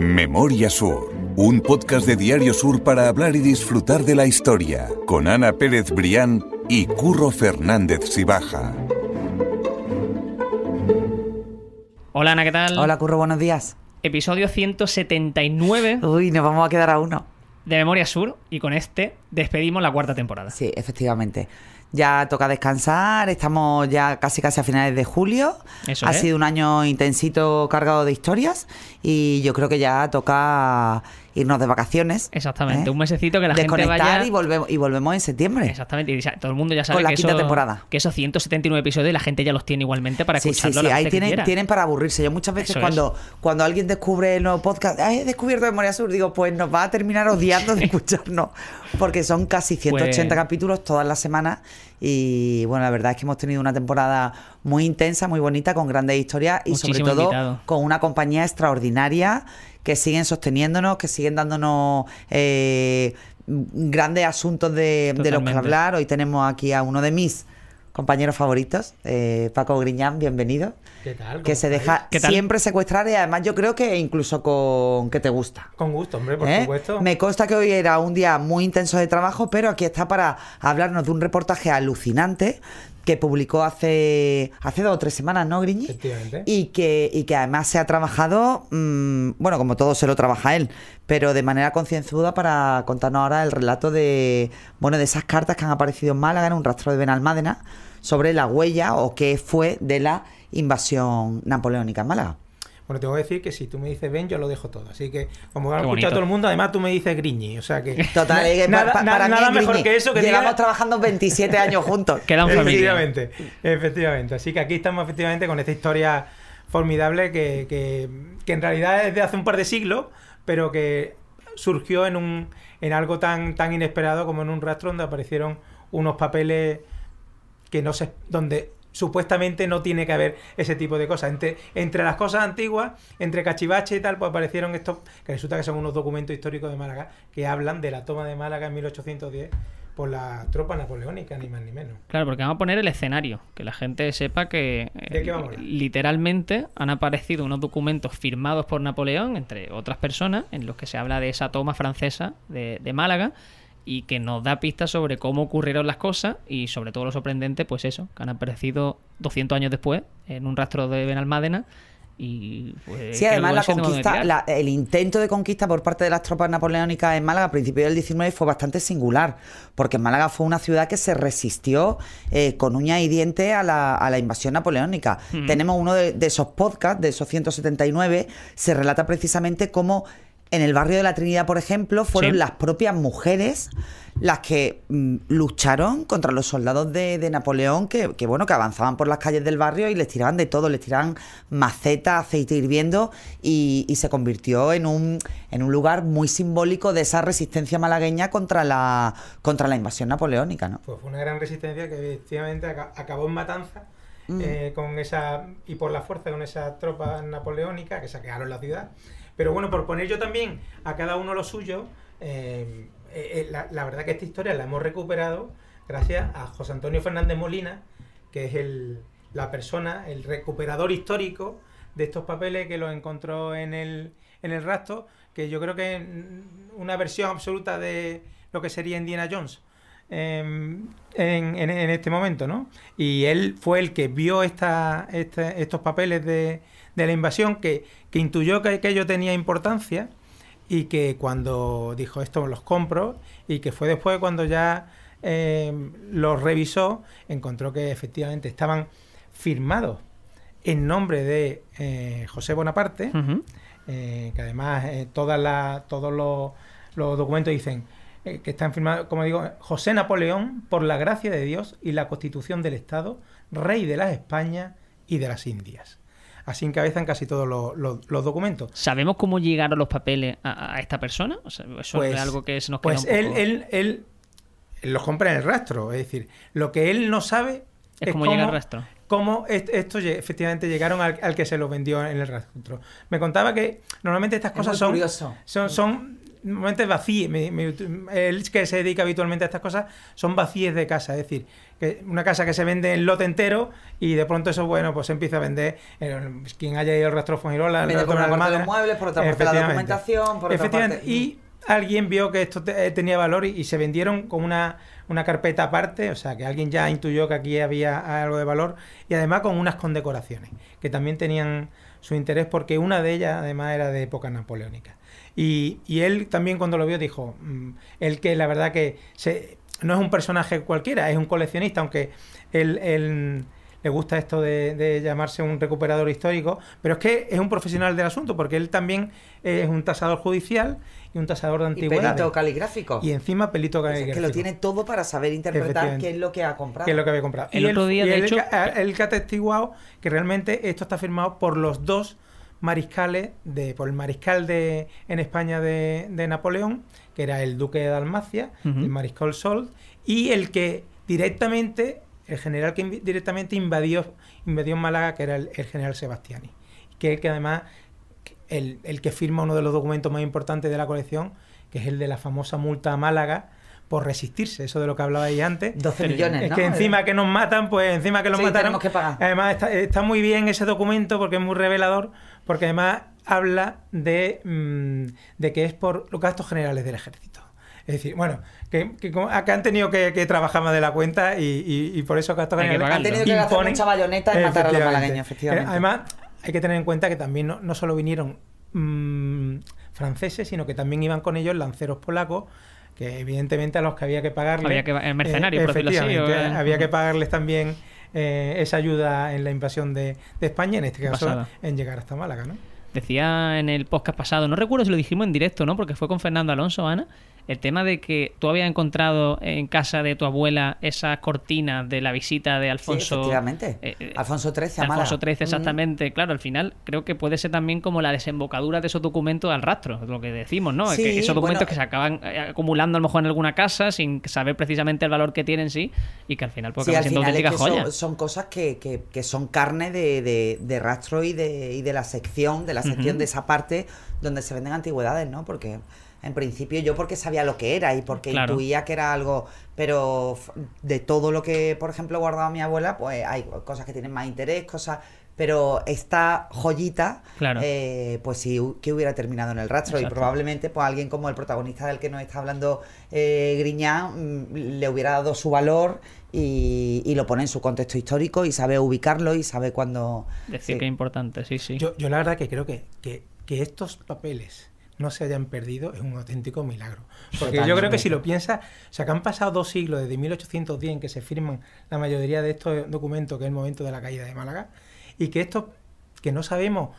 Memoria Sur, un podcast de Diario Sur para hablar y disfrutar de la historia, con Ana Pérez Brián y Curro Fernández Sibaja. Hola Ana, ¿qué tal? Hola Curro, buenos días. Episodio 179. Uy, nos vamos a quedar a uno. De Memoria Sur y con este despedimos la cuarta temporada. Sí, efectivamente ya toca descansar, estamos ya casi casi a finales de julio. ha ¿eh? sido un año intensito cargado de historias y yo creo que ya toca irnos de vacaciones. Exactamente, ¿eh? un mesecito que la gente vaya... y volvemos, y volvemos en septiembre. Exactamente, y todo el mundo ya sabe Con la quinta temporada. que esos 179 episodios la gente ya los tiene igualmente para sí, Sí, sí, ahí tienen, tienen para aburrirse. Yo muchas veces cuando, cuando alguien descubre el nuevo podcast, he descubierto Memoria Sur, digo, pues nos va a terminar odiando de escucharnos, porque son casi 180 pues capítulos todas las semanas y bueno, la verdad es que hemos tenido una temporada muy intensa, muy bonita, con grandes historias y sobre todo con una compañía extraordinaria que siguen sosteniéndonos, que siguen dándonos eh, grandes asuntos de, de, los que hablar. Hoy tenemos aquí a uno de mis compañeros favoritos, eh, Paco Griñán, bienvenido. ¿Qué tal? Que se deja siempre secuestrar y además yo creo que incluso con que te gusta. Con gusto, hombre, por ¿Eh? supuesto. Me consta que hoy era un día muy intenso de trabajo, pero aquí está para hablarnos de un reportaje alucinante que publicó hace, hace dos o tres semanas, ¿no, Griñi? Efectivamente. Y que, y que además se ha trabajado, mm, bueno, como todo se lo trabaja él, pero de manera concienzuda para contarnos ahora el relato de, bueno, de esas cartas que han aparecido en Málaga en un rastro de Benalmádena sobre la huella o qué fue de la invasión napoleónica en Málaga. Bueno, tengo a decir que si tú me dices ven, yo lo dejo todo. Así que, como lo escuchado todo el mundo, además tú me dices griñi. O sea que. Total, nada, mejor que eso. Que trabajando 27 años juntos. un Efectivamente, efectivamente. Así que aquí estamos efectivamente con esta historia formidable que, que, en realidad es de hace un par de siglos, pero que surgió en, un, en algo tan, tan inesperado como en un rastro donde aparecieron unos papeles que no se, donde supuestamente no tiene que haber ese tipo de cosas. Entre, entre las cosas antiguas, entre Cachivache y tal, pues aparecieron estos, que resulta que son unos documentos históricos de Málaga, que hablan de la toma de Málaga en 1810 por la tropa napoleónica, ni más ni menos. Claro, porque vamos a poner el escenario, que la gente sepa que eh, literalmente han aparecido unos documentos firmados por Napoleón, entre otras personas, en los que se habla de esa toma francesa de Málaga y que nos da pistas sobre cómo ocurrieron las cosas y sobre todo lo sorprendente, pues eso, que han aparecido 200 años después en un rastro de Benalmádena y pues, sí además la conquista el intento de conquista por parte de las tropas napoleónicas en Málaga a principios del 19 fue bastante singular porque Málaga fue una ciudad que se resistió eh, con uña y dientes a la, a la invasión napoleónica mm. tenemos uno de esos podcasts de esos 179 se relata precisamente cómo en el barrio de la Trinidad, por ejemplo, fueron las propias mujeres las que mm, lucharon contra los soldados de, Napoleón que, bueno que avanzaban por las calles del barrio y les tiraban de todo, les tiraban macetas, aceite hirviendo y, se convirtió en un, en un lugar muy simbólico de esa resistencia malagueña contra la contra la invasión napoleónica, Pues fue una gran resistencia que efectivamente acabó en matanza Mm. Eh, con esa, y por la fuerza con esa tropa napoleónica que saquearon la ciudad. Pero bueno, por poner yo también a cada uno lo suyo, eh, eh, la, verdad que esta historia la hemos recuperado gracias a José Antonio Fernández Molina, que es el, la persona, el recuperador histórico de estos papeles que los encontró en el, en el rastro, que yo creo que es una versión absoluta de lo que sería Indiana Jones Em, en, este momento, ¿no? Y él fue el que vio este, estos papeles de, la invasión, que, intuyó que aquello tenía importancia y que cuando dijo esto los compro y que fue después cuando ya em, los revisó, encontró que efectivamente estaban firmados en nombre de eh, José Bonaparte, eh, que además eh, todas todos los documentos dicen eh, que están firmados, como digo, José Napoleón, por la gracia de Dios y la constitución del Estado, rey de las Españas y de las Indias. Así encabezan casi todos los, documentos. ¿Sabemos cómo llegaron los papeles a, esta persona? eso es pues, algo que se nos pues queda Pues él, él, él, los compra en el rastro. Es decir, lo que él no sabe es, cómo, llega el rastro. Cómo estos efectivamente llegaron al, que se los vendió en el rastro. Me contaba que normalmente estas cosas son, son, son normalmente el que se dedica habitualmente a estas cosas, son vacíes de casa, es decir, que una casa que se vende en lote entero y de pronto eso, bueno, pues se empieza a vender, pues, quien haya ido al rastrofón y Lola, el por una muebles, por otra parte la documentación, por otra parte... Y alguien vio que esto tenía valor y, se vendieron con una, una carpeta aparte, o sea, que alguien ya intuyó que aquí había algo de valor y además con unas condecoraciones, que también tenían su interés porque una de ellas además era de época napoleónica. Y, él también cuando lo vio dijo, el mm, que la verdad que se, no es un personaje cualquiera, es un coleccionista, aunque el, el le gusta esto de, llamarse un recuperador histórico, pero es que es un profesional del asunto, porque él también eh, es un tasador judicial y un tasador de antigüedades. Y caligráfico. Y encima pelito caligráfico. que lo tiene todo para saber interpretar qué es lo que ha comprado. Qué es lo que había comprado. El y día, que ha testiguado... que realmente esto está firmado por los dos mariscales, de, por el mariscal de, en España de, Napoleón, que era el duque de Dalmacia, el mariscal Sol... y el que directamente el general que directamente invadió, invadió Málaga, que era el, general Sebastiani, que que además, el, el, que firma uno de los documentos más importantes de la colección, que es el de la famosa multa a Málaga por resistirse, eso de lo que hablaba ahí antes. 12 millones. Es que encima eh. que nos matan, pues encima que lo sí, mataron. Que pagar. Además, está, está, muy bien ese documento porque es muy revelador, porque además habla de, mm, de que es por los gastos generales del ejército. Es decir, bueno, que, acá han tenido que, trabajar más de la cuenta y, por eso acá han tenido que hacer mucha bayoneta y matar a los malagueños, efectivamente. Eh, además, hay que tener en cuenta que también no, solo vinieron mm, franceses, sino que también iban con ellos lanceros polacos que evidentemente a los que había que pagarles... Había que, el mercenario, por había que pagarles también eh, esa ayuda en la invasión de, España, en este caso en llegar hasta Málaga, ¿no? Decía en el podcast pasado, no recuerdo si lo dijimos en directo, ¿no? Porque fue con Fernando Alonso, Ana, el tema de que tú habías encontrado en casa de tu abuela esa cortina de la visita de Alfonso. Sí, efectivamente. Eh, eh, Alfonso XIII, Amara. Alfonso XIII, mm. exactamente. Claro, al final creo que puede ser también como la desembocadura de esos documentos al rastro, lo que decimos, ¿no? esos documentos que se acaban eh, acumulando a lo mejor en alguna casa sin saber precisamente el valor que tienen, sí, y que al final pues sí, siendo auténticas joyas. Son, cosas que, que, son carne de, de, rastro y de, y de, la sección, de la sección de esa parte donde se venden antigüedades, ¿no? Porque en principio yo porque sabía lo que era y porque intuía que era algo, pero de todo lo que, por ejemplo, guardaba mi abuela, pues hay cosas que tienen más interés, cosas pero esta joyita, claro. Eh, pues sí que hubiera terminado en el rastro y probablemente pues alguien como el protagonista del que nos está hablando eh, Griñán mm, le hubiera dado su valor y, lo pone en su contexto histórico y sabe ubicarlo y sabe cuándo... Decir que es importante, sí, sí. Yo, yo la verdad que creo que, que, que estos papeles no se hayan perdido es un auténtico milagro. Porque yo creo que si lo piensas, o sea, que han pasado dos siglos, desde 1810, en que se firman la mayoría de estos documentos, que es el momento de la caída de Málaga, y que estos, que no sabemos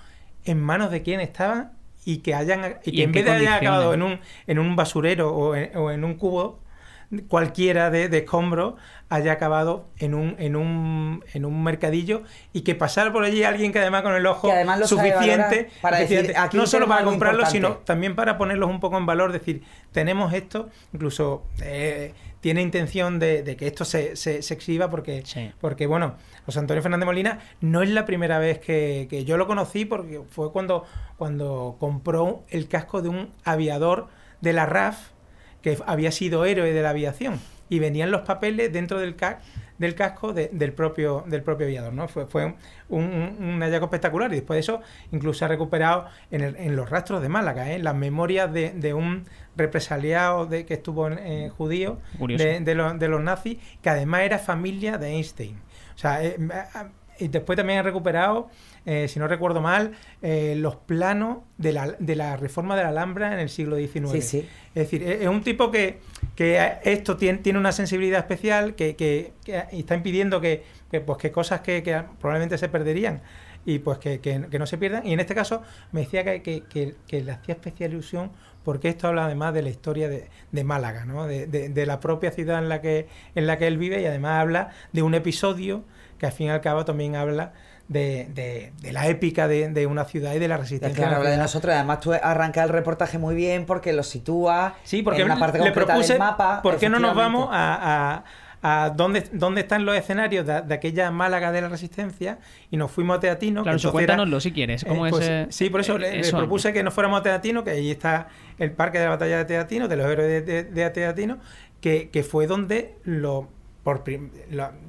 en manos de quién estaban, y que hayan y, que en, vez de haber acabado en un, en un basurero o en un cubo cualquiera de, de escombros haya acabado en un, en, un, en un mercadillo y que pasara por allí alguien que además con el ojo suficiente, para no solo para comprarlo, sino también para ponerlos un poco en valor, decir, tenemos esto, incluso eh, tiene intención de, que esto se, se, exhiba porque, porque, bueno, José Antonio Fernández Molina no es la primera vez que, que yo lo conocí porque fue cuando, cuando compró el casco de un aviador de la RAF que había sido héroe de la aviación y venían los papeles dentro del del casco del propio del propio aviador, ¿no? Fue, un, hallazgo espectacular y después de eso incluso se ha recuperado en, los rastros de Málaga, ¿eh? las memorias de, un represaliado de, que estuvo en, eh, judío de, los nazis, que además era familia de Einstein. O sea, eh, y después también ha recuperado, eh, si no recuerdo mal, eh, los planos de la, de la, reforma de la Alhambra en el siglo XIX. Es decir, e, es, un tipo que, que esto tiene, una sensibilidad especial que, que, está impidiendo que, pues, que cosas que, probablemente se perderían y pues que, no se pierdan. Y en este caso me decía que, le hacía especial ilusión porque esto habla además de la historia de, de Málaga, ¿no? de, de, de la propia ciudad en la, que, en la que él vive y además habla de un episodio que al fin y al cabo también habla de, la épica de, una ciudad y de la resistencia. Claro, habla de nosotros. Además, tú arrancas el reportaje muy bien porque lo sitúa sí, porque una parte le propuse mapa. ¿Por qué no nos vamos a, a, dónde, están los escenarios de, aquella Málaga de la resistencia? Y nos fuimos a Teatino. Claro, cuéntanoslo si quieres. Eh, pues, sí, por eso, le, eh, propuse que nos fuéramos a Teatino, que allí está el parque de la batalla de Teatino, de los héroes de, Teatino, que fue donde lo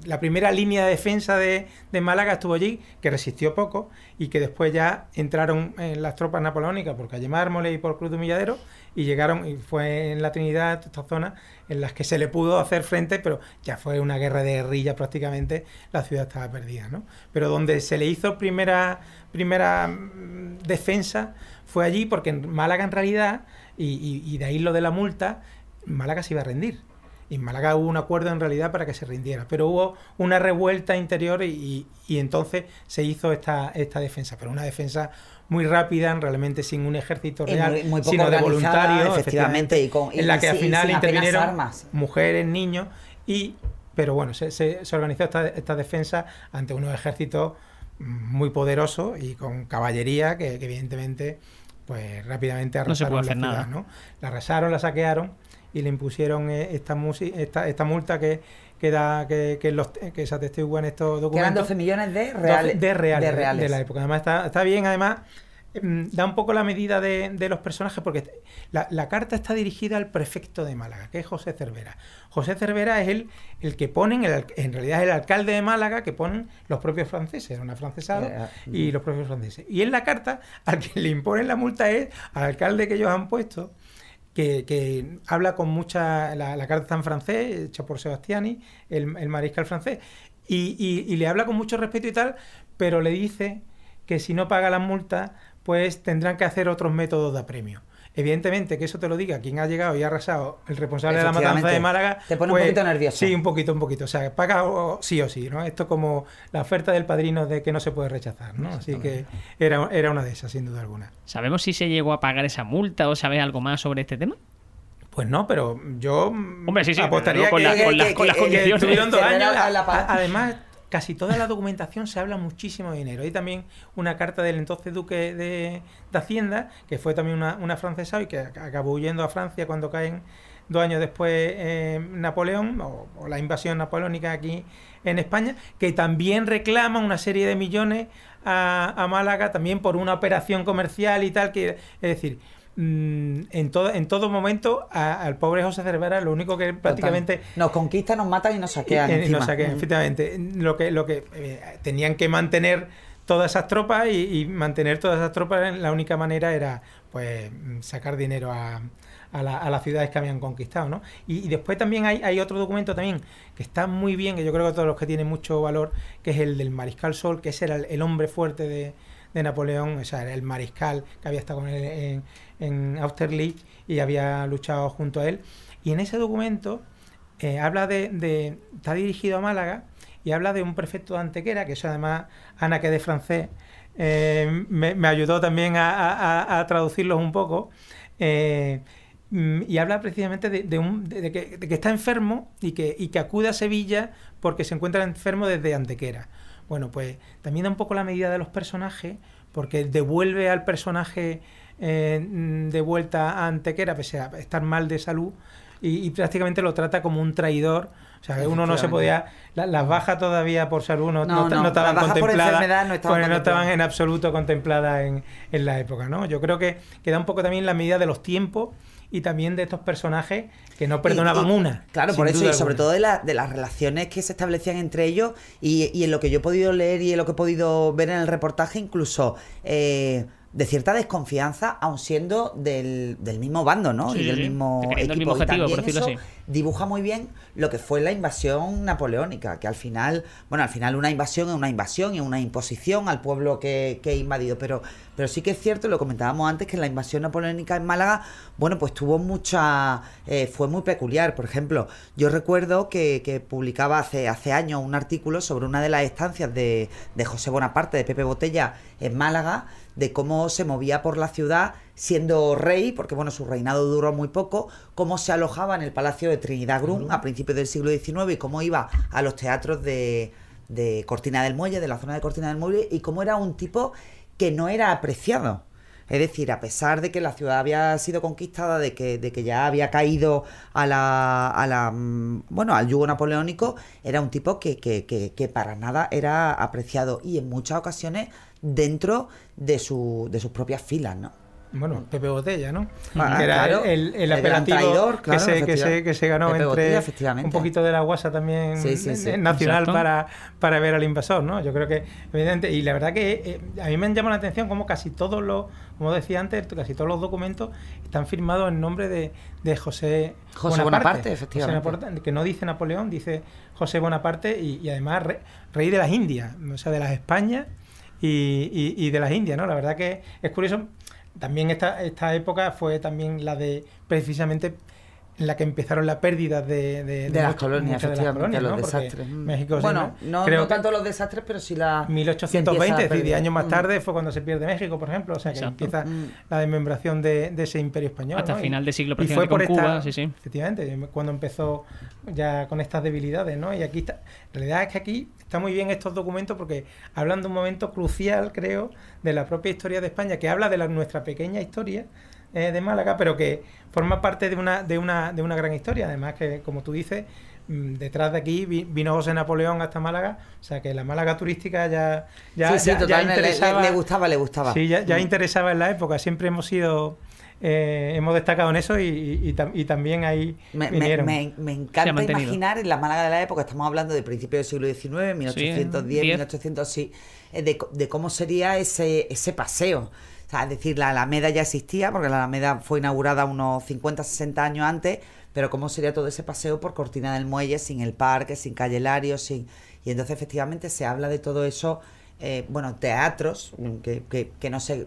la, primera línea de defensa de, Málaga estuvo allí, que resistió poco, y que después ya entraron las tropas napoleónicas por calle Mármole y por Cruz de Humilladero, y llegaron, y fue en la Trinidad, esta zona, en las que se le pudo hacer frente, pero ya fue una guerra de guerrillas prácticamente, la ciudad estaba perdida, Pero donde se le hizo primera, primera mm, defensa fue allí, porque en Málaga en realidad, y, y de ahí lo de la multa, Málaga se iba a rendir y en Málaga hubo un acuerdo en realidad para que se rindiera, pero hubo una revuelta interior y, entonces se hizo esta, esta defensa, pero una defensa muy rápida, realmente sin un ejército real, sino de voluntarios, efectivamente, en la que al final intervinieron mujeres, niños, y, pero bueno, se, se, organizó esta, esta defensa ante unos ejércitos muy poderosos y con caballería que, evidentemente pues rápidamente arrasaron la ciudad, ¿no? La arrasaron, la saquearon y le impusieron eh, esta, esta, esta multa que, que, da, que, los, que se atestigua en estos documentos. eran 12 millones de reales. de, reales, de reales. la época. Además, está, está bien, además em, da un poco la medida de, de los personajes, porque la, carta está dirigida al prefecto de Málaga, que es José Cervera. José Cervera es el, el que ponen, en realidad es el alcalde de Málaga que ponen los propios franceses, era un y los propios franceses. Y en la carta, al que le imponen la multa es al alcalde que ellos han puesto, que, habla con mucha. La, carta está en francés, hecha por Sebastiani, el, mariscal francés, y, y, le habla con mucho respeto y tal, pero le dice que si no paga las multas, pues tendrán que hacer otros métodos de apremio. Evidentemente, que eso te lo diga quien ha llegado y ha arrasado, el responsable de la matanza de Málaga. Te pone un pues, poquito nervioso. Sí, un poquito, un poquito. O sea, paga sí o sí, ¿no? Esto como la oferta del padrino de que no se puede rechazar, ¿no? Así que era, era una de esas, sin duda alguna. ¿Sabemos si se llegó a pagar esa multa o sabes algo más sobre este tema? Pues no, pero yo apostaría con, las, condiciones. años. Además, casi toda la documentación se habla muchísimo de dinero. Hay también una carta del entonces duque de, Hacienda, que fue también una, francesa y que acabó huyendo a Francia cuando caen dos años después eh, Napoleón o, la invasión napoleónica aquí en España, que también reclama una serie de millones a, a Málaga, también por una operación comercial y tal, que es decir... Mm, en, todo, en todo momento al pobre José Cervera lo único que prácticamente... Nos conquista, nos matan y nos saquean. Eh, mm. efectivamente. Lo que, lo que eh, tenían que mantener todas esas tropas y, mantener todas esas tropas la única manera era pues sacar dinero a, a, las ciudades que habían conquistado ¿no? y, después también hay, otro documento también que está muy bien que yo creo que todos los que tienen mucho valor que es el del mariscal sol que es el hombre fuerte de, de Napoleón, o sea, el mariscal que había estado con él en, Austerlitz y había luchado junto a él. Y en ese documento eh, habla de, está dirigido a Málaga y habla de un prefecto de Antequera, que eso además, Ana, que de francés, eh, me, ayudó también a, traducirlos un poco. Eh, mm, y habla precisamente de, un, que, está enfermo y que, y que acude a Sevilla porque se encuentra enfermo desde Antequera. Bueno, pues también da un poco la medida de los personajes, porque devuelve al personaje eh, de vuelta a Antequera, pese a estar mal de salud, y, prácticamente lo trata como un traidor. O sea, que uno no se podía. Las baja bajas todavía por salud no, estaban contempladas. No estaban, no estaban en absoluto contempladas en, en, la época, ¿no? Yo creo que, queda un poco también la medida de los tiempos y también de estos personajes que no perdonaban una. Claro, por eso, y sobre todo de, de, las relaciones que se establecían entre ellos y, y, en lo que yo he podido leer y en lo que he podido ver en el reportaje, incluso... Eh, de cierta desconfianza, aun siendo del, mismo bando, ¿no? y del mismo equipo. objetivo, eso dibuja muy bien lo que fue la invasión napoleónica, que al final, bueno, al final una invasión es una invasión y una imposición al pueblo que, que he invadido, pero, pero sí que es cierto, lo comentábamos antes, que la invasión napoleónica en Málaga, bueno, pues tuvo mucha, eh, fue muy peculiar, por ejemplo, yo recuerdo que, que, publicaba hace, hace años un artículo sobre una de las estancias de, de José Bonaparte, de Pepe Botella, en Málaga, de cómo se movía por la ciudad siendo rey, porque bueno, su reinado duró muy poco, cómo se alojaba en el Palacio de Trinidad Grum a principios del siglo XIX y cómo iba a los teatros de, de Cortina del Muelle, de la zona de Cortina del Muelle, y cómo era un tipo que no era apreciado. Es decir, a pesar de que la ciudad había sido conquistada, de que, de que ya había caído a la, a la, mm, bueno, al yugo napoleónico, era un tipo que, que, que, para nada era apreciado y en muchas ocasiones dentro de, su, de sus propias filas, ¿no? Bueno, Pepe Botella, ¿no? Ah, ah, que era el, apelativo que, se, ganó entre un poquito de la guasa también nacional para, para ver al invasor, ¿no? Yo creo que, evidente, y la verdad que eh, a mí me llama la atención como casi todos los, como decía antes, casi todos los documentos están firmados en nombre de, de José, José Bonaparte, efectivamente. que no dice Napoleón, dice José Bonaparte y, además rey de las Indias, o sea, de las Españas y, de las Indias, ¿no? La verdad que es curioso. También esta, esta época fue también la de precisamente en la que empezaron las pérdidas de, las colonias, los desastres. Mm. México bueno, no, tanto los desastres, pero sí la... 1820, es 10 años más mm. tarde fue cuando se pierde México, por ejemplo, o sea, que empieza mm. la desmembración de, ese imperio español. Hasta final del siglo y fue por Cuba, Efectivamente, cuando empezó ya con estas debilidades, ¿no? Y aquí está, en realidad es que aquí está muy bien estos documentos porque hablan de un momento crucial, creo, de la propia historia de España, que habla de la, nuestra pequeña historia, eh, de Málaga, pero que forma parte de una, de, una, de una gran historia. Además, que como tú dices, mm, detrás de aquí vino José Napoleón hasta Málaga, o sea que la Málaga turística ya, ya, sí, Le, gustaba, le gustaba. Sí, ya, ya mm. interesaba en la época, siempre hemos sido... Eh, hemos destacado en eso y, también ahí me, encanta imaginar en la Málaga de la época, estamos hablando de principios del siglo XIX, 1810, 1800, sí, eh, de, de cómo sería ese, ese paseo sea, es decir, la Alameda ya existía, porque la Alameda fue inaugurada unos 50, 60 años antes, pero cómo sería todo ese paseo por Cortina del Muelle, sin el parque, sin Calle Lario, sin... Y entonces efectivamente se habla de todo eso, eh, bueno, teatros, mm, que, no sé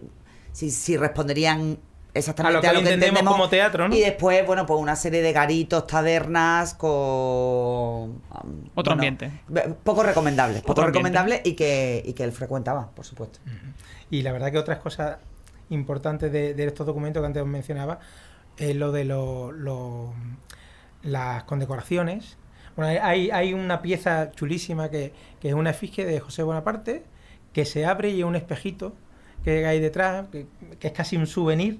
si, responderían exactamente a lo que, a lo que entendemos, como teatro, ¿no? Y después, bueno, pues una serie de garitos, tabernas con... Um, Otro ambiente. Poco recomendable, poco recomendable y que, y que él frecuentaba, por supuesto. Y la verdad que otras cosas importante de, estos documentos que antes mencionaba, es lo de las condecoraciones. Bueno, hay, hay una pieza chulísima que, es una efigie de José Bonaparte, que se abre y es un espejito que hay detrás, que, es casi un souvenir,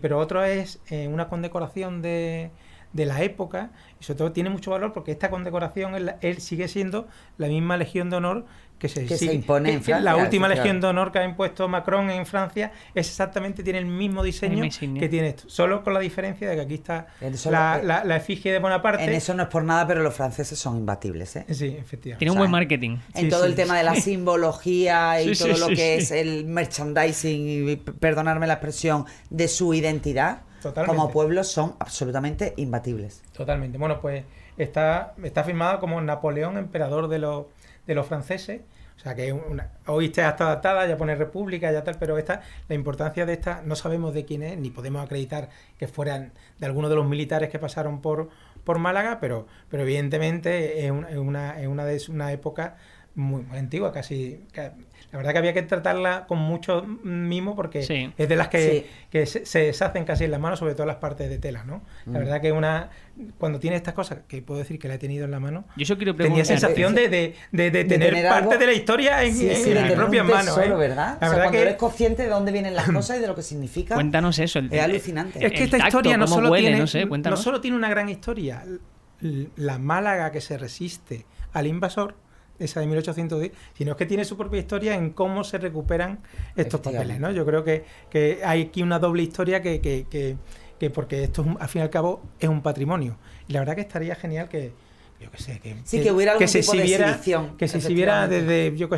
pero otro es eh, una condecoración de, la época y sobre todo tiene mucho valor porque esta condecoración él sigue siendo la misma Legión de Honor que se, impone La última legión de honor que ha impuesto Macron en Francia es exactamente, tiene el mismo diseño que tiene esto. Solo con la diferencia de que aquí está eh, la, efigie de Bonaparte. En eso no es por nada, pero los franceses son imbatibles. ¿eh? Sí, efectivamente. Tiene un buen marketing. En todo el tema de la simbología y todo lo que es el merchandising, y perdonarme la expresión, de su identidad. Como pueblo son absolutamente imbatibles. Totalmente. Bueno, pues está, está firmada como Napoleón, emperador de los, de los franceses. O sea que una, hoy está hasta adaptada, ya pone república, ya tal, pero esta, la importancia de esta, no sabemos de quién es, ni podemos acreditar que fueran de alguno de los militares que pasaron por, por Málaga, pero, pero evidentemente es una, es una, una época muy, muy antigua, casi, la verdad que había que tratarla con mucho mimo porque es de las que, se, deshacen casi en las manos, sobre todo las partes de tela, ¿no? La mm. verdad que una cuando tiene estas cosas, que puedo decir que la he tenido en la mano, tenía sensación de, tener, parte de la historia en, mis propias manos. ¿eh? ¿verdad? cuando que... eres consciente de dónde vienen las cosas y de lo que significa. Cuéntanos eso. es alucinante. Es que esta historia solo, tiene, no solo tiene una gran historia, la Málaga que se resiste al invasor, esa de 1810, sino es que tiene su propia historia en cómo se recuperan estos papeles, ¿no? Yo creo que, que, hay aquí una doble historia que, que porque esto, al fin y al cabo, es un patrimonio. Y la verdad que estaría genial que, yo sé, que, sí, que, hubiera algún que tipo se viera que se desde, yo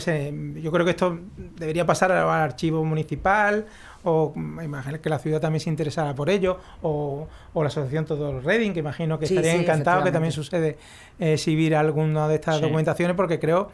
yo creo que esto debería pasar al archivo municipal o mm, imagino que la ciudad también se interesara por ello, o, la asociación Todo Reading, que imagino que estaría encantado que también sucede eh, exhibir alguna de estas documentaciones, porque creo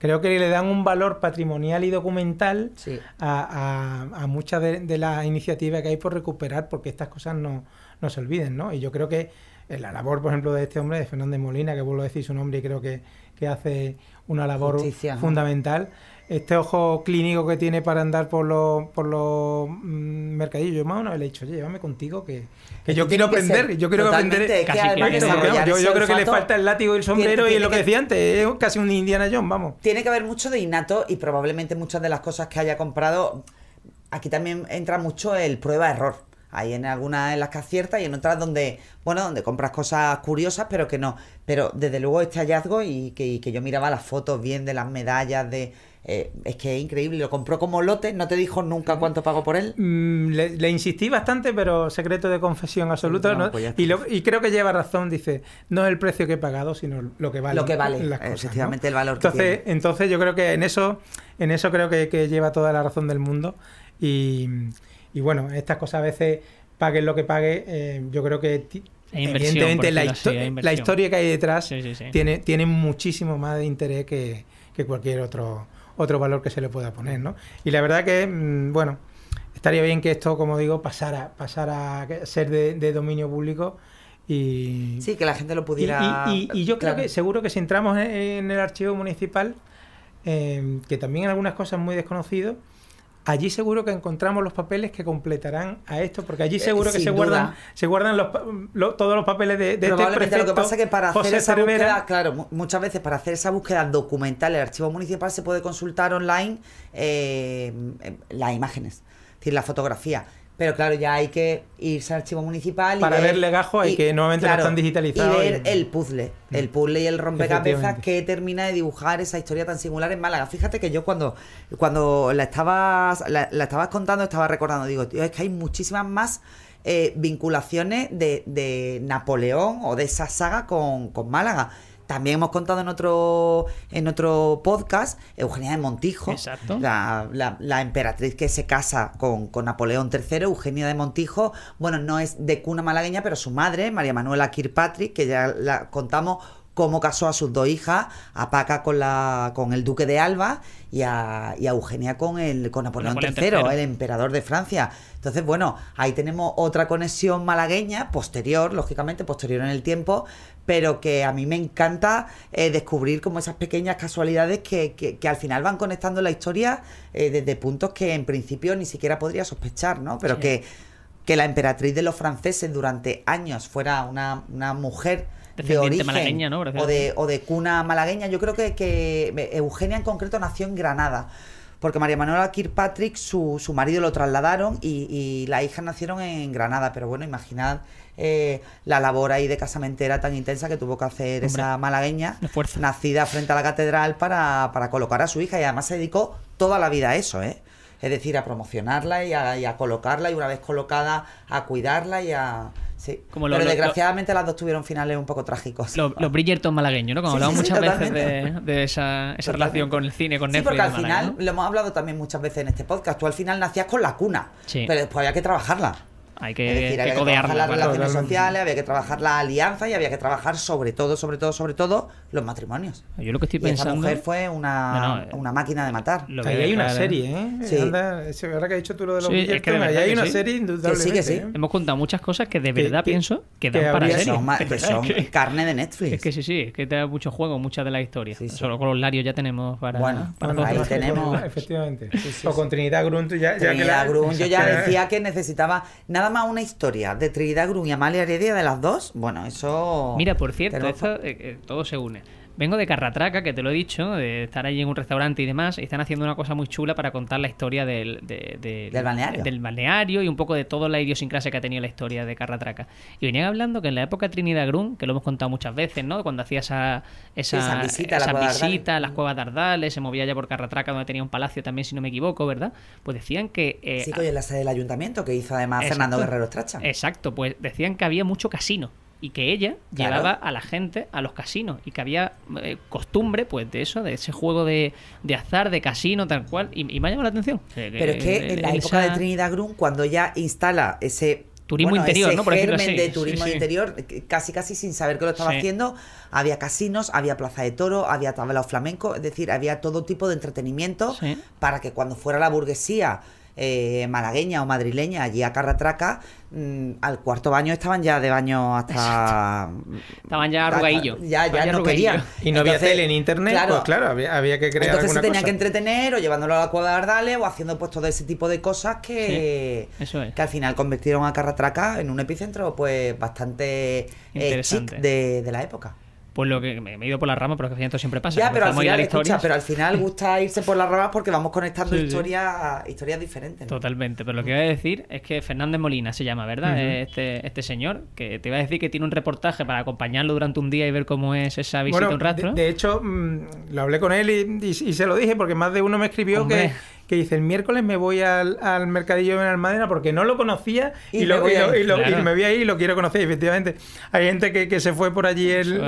creo que le dan un valor patrimonial y documental a, muchas de, las iniciativas que hay por recuperar, porque estas cosas no, no se olviden, ¿no? Y yo creo que la labor, por ejemplo, de este hombre, de Fernández Molina, que vuelvo a decir su nombre y creo que, hace una labor fundamental. Este ojo clínico que tiene para andar por los, por los mm, mercadillos, yo más o menos le he dicho, llévame contigo, que, yo quiero aprender, yo quiero creo que le falta el látigo y el sombrero y lo que, decía antes, es casi un Indiana Jones, vamos. Tiene que haber mucho de innato y probablemente muchas de las cosas que haya comprado, aquí también entra mucho el prueba-error hay en algunas en las que aciertas y en otras donde, bueno, donde compras cosas curiosas, pero que no. Pero desde luego este hallazgo y que, yo miraba las fotos bien de las medallas, de... Eh, es que es increíble, lo compró como lote, no te dijo nunca cuánto pagó por él. Mm, le, insistí bastante, pero secreto de confesión absoluta, pues y, creo que lleva razón, dice, no es el precio que he pagado, sino lo que vale. Lo que vale, el valor entonces, que tiene. Entonces yo creo que en eso, en eso creo que lleva toda la razón del mundo. Y, y bueno, estas cosas a veces, paguen lo que pague, eh, yo creo que evidentemente la, historia que hay detrás Tiene, tiene muchísimo más de interés que, cualquier otro, otro valor que se le pueda poner, ¿no? Y la verdad que, mm, bueno, estaría bien que esto, como digo, pasara, pasara a ser de, dominio público. Y, sí, que la gente lo pudiera. Y, yo creo que seguro que si entramos en, el archivo municipal, eh, que también algunas cosas muy desconocidas, Allí seguro que encontramos los papeles que completarán a esto, porque allí eh, seguro que se guardan, se guardan todos los papeles de, de este Lo que pasa es que para hacer esa búsqueda, claro, muchas veces para hacer esa búsqueda documental, el archivo municipal se puede consultar online eh, em, las imágenes, es decir, la fotografía. Pero claro, ya hay que irse al archivo municipal. Y Para ver, legajo hay que nuevamente la están Y ver el puzzle. Mm. El puzzle y el rompecabezas que termina de dibujar esa historia tan singular en Málaga. Fíjate que yo cuando, cuando la estabas, la, estabas contando, estaba recordando, digo, es que hay muchísimas más eh, vinculaciones de, Napoleón o de esa saga con, con Málaga. También hemos contado en otro, en otro podcast, Eugenia de Montijo, la, emperatriz que se casa con, Napoleón III, Eugenia de Montijo, bueno, no es de cuna malagueña, pero su madre, María Manuela Kirkpatrick, que ya la contamos cómo casó a sus dos hijas, a Paca con, la, con el duque de Alba y a, y Eugenia con, el, con Napoleón, III, el emperador de Francia. Entonces, bueno, ahí tenemos otra conexión malagueña, posterior, lógicamente, posterior en el tiempo, pero que a mí me encanta eh, descubrir como esas pequeñas casualidades que, que, al final van conectando la historia eh, desde puntos que en principio ni siquiera podría sospechar, ¿no? Pero que, que la emperatriz de los franceses durante años fuera una, mujer de origen o, de, o de cuna malagueña. Yo creo que, que, Eugenia en concreto nació en Granada porque María Manuela Kirkpatrick, su, marido lo trasladaron y, y la hija nacieron en Granada, pero bueno, imaginad eh, la labor ahí de casamentera tan intensa que tuvo que hacer esa malagueña, nacida frente a la catedral para, colocar a su hija y además se dedicó toda la vida a eso, ¿eh? es decir, a promocionarla y a, y a colocarla y una vez colocada a cuidarla y a pero desgraciadamente las dos tuvieron finales un poco trágicos. Los, Bridgerton malagueños, ¿no? Como hablamos muchas veces de, esa, relación con el cine, con Netflix. Sí, porque al final, lo hemos hablado también muchas veces en este podcast, tú al final nacías con la cuna, pero después había que trabajarla hay que, decir, las relaciones sociales, había que trabajar la alianza y había que trabajar sobre todo, sobre todo, sobre todo los matrimonios. Yo lo que estoy Esa mujer fue una, eh, una máquina de matar. ahí hay una serie, ¿eh? Sí. verdad que has dicho tú lo de los billetes, hay una serie indudablemente. sí, sí. ¿eh? Hemos contado muchas cosas que de verdad pienso que dan para series. que son carne de Netflix. Es que sí, sí, es que te da mucho juego, muchas de las historias. Solo con los Larios ya tenemos para. Bueno, para bueno, ahí tenemos. Efectivamente. O pues con Trinidad Grunt, ya, que Grunt, yo ya decía que necesitaba nada una historia de Trinidad Grun y Amalia Heredia de las dos, bueno, eso... Mira, por cierto, eh, eh, todo se une. Vengo de Carratraca, que te lo he dicho, de estar allí en un restaurante y demás, y están haciendo una cosa muy chula para contar la historia del, del, balneario. del balneario y un poco de toda la idiosincrasia que ha tenido la historia de Carratraca. Y venían hablando que en la época Trinidad Grun, que lo hemos contado muchas veces, ¿no? Cuando hacía esa, esa, visita, a las cuevas dardales, se movía allá por Carratraca, donde tenía un palacio también, si no me equivoco, ¿verdad? Pues decían que... Eh, sí, que hoy en la sede del ayuntamiento, que hizo además Fernando Guerrero Estracha. Exacto, pues decían que había mucho casino y que ella llegaba llevaba a la gente a los casinos y que había eh, costumbre pues de eso, de ese juego de, de azar, de casino, tal cual, y, me ha llamado la atención. Pero es que en eh, la época de Trinidad Grun, cuando ya instala ese turismo interior, ¿no? Por germen de turismo interior, casi casi sin saber que lo estaba haciendo, había casinos, había plaza de toro, había tablao flamenco, es decir, había todo tipo de entretenimiento para que cuando fuera la burguesía eh, malagueña o madrileña allí a Carratraca, mm, al cuarto baño estaban ya de baño hasta. estaban ya arrugadillos. Ya, ya no querían. Y no había tele en internet, pues claro, había, que crear Entonces se tenía que entretener o llevándolo a la cuadra de o haciendo puestos de ese tipo de cosas que, que al final convirtieron a Carratraca en un epicentro pues bastante eh, chic de la época pues lo que me, he ido por la rama, pero es que esto siempre pasa. Ya, pero al, final, gusta irse por las ramas porque vamos conectando historias, historias diferentes. Totalmente, pero lo que iba a decir es que Fernández Molina se llama, ¿verdad? este, este señor, que te iba a decir que tiene un reportaje para acompañarlo durante un día y ver cómo es esa visita un rastro. De, hecho, mm, lo hablé con él y, se lo dije porque más de uno me escribió que que dice, el miércoles me voy al, mercadillo de Benalmádena porque no lo conocía y, me, voy ahí y lo quiero conocer. efectivamente, hay gente que, se fue por allí el,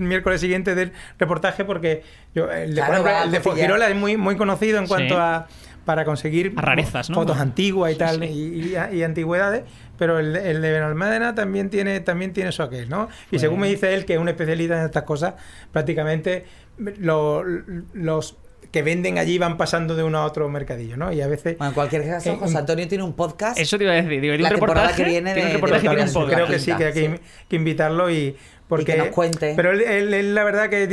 miércoles siguiente del reportaje porque el de, Fogirola es muy, muy conocido en cuanto a para conseguir rarezas, fotos antiguas y tal, Y, antigüedades, pero el, el, de Benalmádena también tiene, también tiene eso aquel, ¿no? Y según me dice él, que es un especialista en estas cosas, prácticamente los que venden allí van pasando de uno a otro mercadillo, ¿no? Y a veces. Bueno, en cualquier caso, eh, José mm. Antonio tiene un podcast. Eso te iba a decir. Digo, la un reportaje, que viene tiene un de, un podcast. Creo que sí, que hay Que, invitarlo y. Porque, que nos cuente. Pero él, él, la verdad, que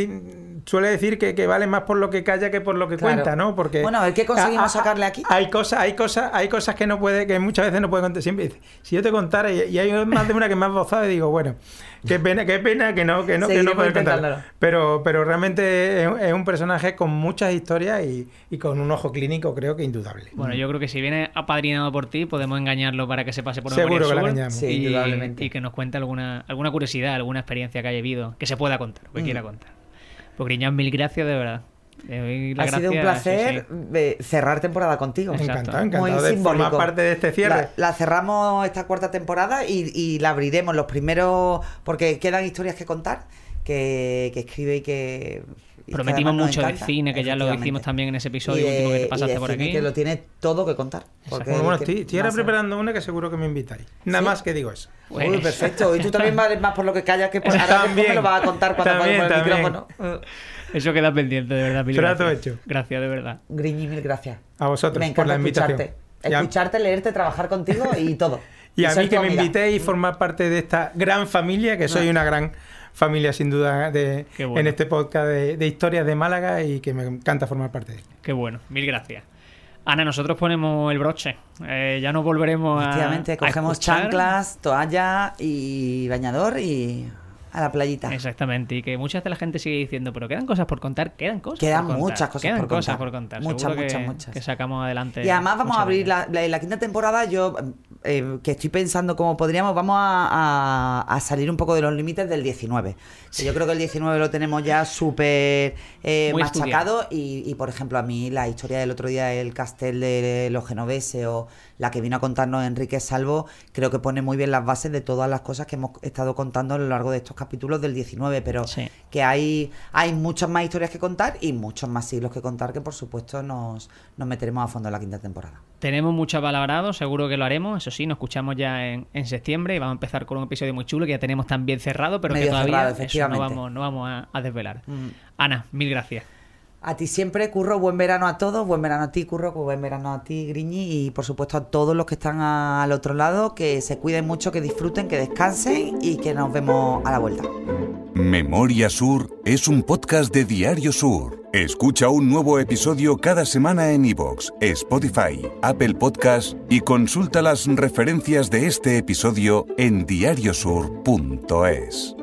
suele decir que, vale más por lo que calla que por lo que cuenta, ¿no? Porque bueno, qué conseguimos sacarle aquí. Hay cosas, hay cosas, hay cosas que no puede, que muchas veces no puede contar. Siempre si yo te contara y, hay más de una que me ha bozado y digo, bueno, qué pena, qué pena que no, que no, que no contar. Pero, pero realmente es, un personaje con muchas historias y, con un ojo clínico, creo que indudable. Bueno, yo creo que si viene apadrinado por ti, podemos engañarlo para que se pase por Seguro que lo engañamos. y, indudablemente. y que nos cuente alguna, alguna curiosidad, alguna experiencia que haya vivido, que se pueda contar, que quiera mm. contar. Pues Griñón, mil gracias de verdad. ha sido un placer eh, cerrar temporada contigo. Me Encantado, Muy simbólico. Este la, cerramos esta cuarta temporada y, la abriremos los primeros, porque quedan historias que contar, que, que escribe y que Prometimos mucho de cine, que ya lo hicimos también en ese episodio último que te pasaste por aquí. que lo tiene todo que contar. bueno, estoy, estoy ahora preparando una que seguro que me invitáis. Nada más que digo eso. Uy, perfecto. Y tú también más por lo que callas que por ahora también, me lo vas a contar cuando también, el micrófono. Eso queda pendiente, de verdad, mil Trato gracias. hecho. Gracias, de verdad. Gringy, mil gracias. A vosotros por la invitación. Escucharte, escucharte, leerte, trabajar contigo y todo. Y, a mí que me invitéis y formar parte de esta gran familia, que soy una gran familia sin duda de, en este podcast de, historias de Málaga y que me encanta formar parte de él. Qué bueno, mil gracias. Ana, nosotros ponemos el broche. Eh, ya nos volveremos a. Efectivamente, cogemos chanclas, toalla y bañador y a la playita. Exactamente, y que muchas de la gente sigue diciendo, pero quedan cosas por contar, quedan cosas. Quedan muchas cosas, quedan por, cosas por contar. Muchas, muchas, muchas. Que sacamos adelante. Y además vamos a abrir la, quinta temporada, yo eh, que estoy pensando cómo podríamos, vamos a, salir un poco de los límites del 19. Yo creo que el 19 lo tenemos ya súper eh, machacado y, y, por ejemplo, a mí la historia del otro día del castel de los genoveses o la que vino a contarnos Enrique Salvo, creo que pone muy bien las bases de todas las cosas que hemos estado contando a lo largo de estos capítulos del 19, pero que hay, hay muchas más historias que contar y muchos más siglos que contar que por supuesto nos, nos meteremos a fondo en la quinta temporada. Tenemos mucho palabrado, seguro que lo haremos. Eso sí, nos escuchamos ya en, septiembre y vamos a empezar con un episodio muy chulo que ya tenemos también cerrado, pero que todavía no vamos, no vamos a, desvelar. Mm. Ana, mil gracias. A ti siempre, Curro, buen verano a todos, buen verano a ti, Curro, buen verano a ti, Griñi, y por supuesto a todos los que están al otro lado, que se cuiden mucho, que disfruten, que descansen y que nos vemos a la vuelta. Memoria Sur es un podcast de Diario Sur. Escucha un nuevo episodio cada semana en iVoox, Spotify, Apple Podcast y consulta las referencias de este episodio en diariosur.es.